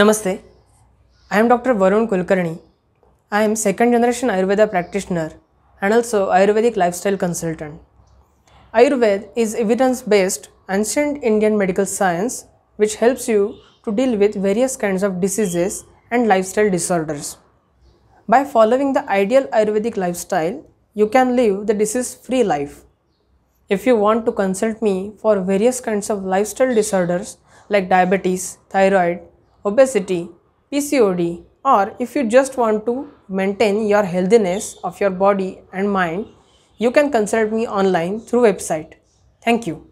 Namaste. I am Dr. Varun Kulkarni. I am second generation Ayurveda practitioner and also Ayurvedic lifestyle consultant. Ayurveda is evidence-based ancient Indian medical science which helps you to deal with various kinds of diseases and lifestyle disorders. By following the ideal Ayurvedic lifestyle, you can live the disease-free life. If you want to consult me for various kinds of lifestyle disorders like diabetes, thyroid, obesity, PCOD or if you just want to maintain your healthiness of your body and mind, you can consult me online through website. Thank you.